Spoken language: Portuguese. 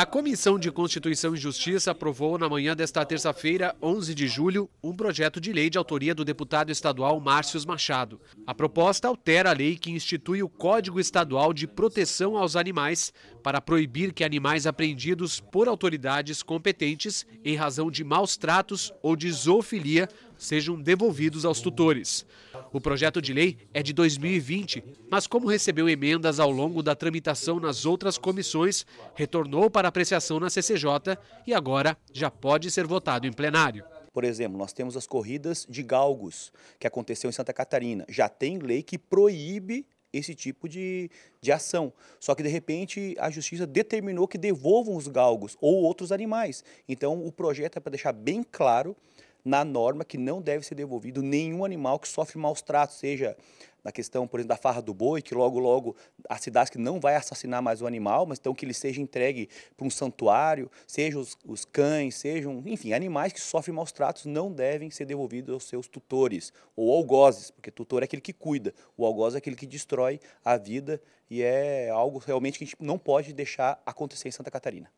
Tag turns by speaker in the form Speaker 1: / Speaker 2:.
Speaker 1: A Comissão de Constituição e Justiça aprovou na manhã desta terça-feira, 11 de julho, um projeto de lei de autoria do deputado estadual Márcios Machado. A proposta altera a lei que institui o Código Estadual de Proteção aos Animais para proibir que animais apreendidos por autoridades competentes em razão de maus tratos ou de zoofilia sejam devolvidos aos tutores. O projeto de lei é de 2020, mas como recebeu emendas ao longo da tramitação nas outras comissões, retornou para apreciação na CCJ e agora já pode ser votado em plenário. Por exemplo, nós
Speaker 2: temos as corridas de galgos, que aconteceu em Santa Catarina. Já tem lei que proíbe esse tipo de, de ação. Só que, de repente, a justiça determinou que devolvam os galgos ou outros animais. Então, o projeto é para deixar bem claro na norma que não deve ser devolvido nenhum animal que sofre maus tratos, seja na questão, por exemplo, da farra do boi, que logo, logo a cidade que não vai assassinar mais o animal, mas então que ele seja entregue para um santuário, sejam os, os, cães, sejam, enfim, animais que sofrem maus tratos não devem ser devolvidos aos seus tutores ou algozes, porque tutor é aquele que cuida, o algoz é aquele que destrói a vida e é algo realmente que a gente não pode deixar acontecer em Santa Catarina.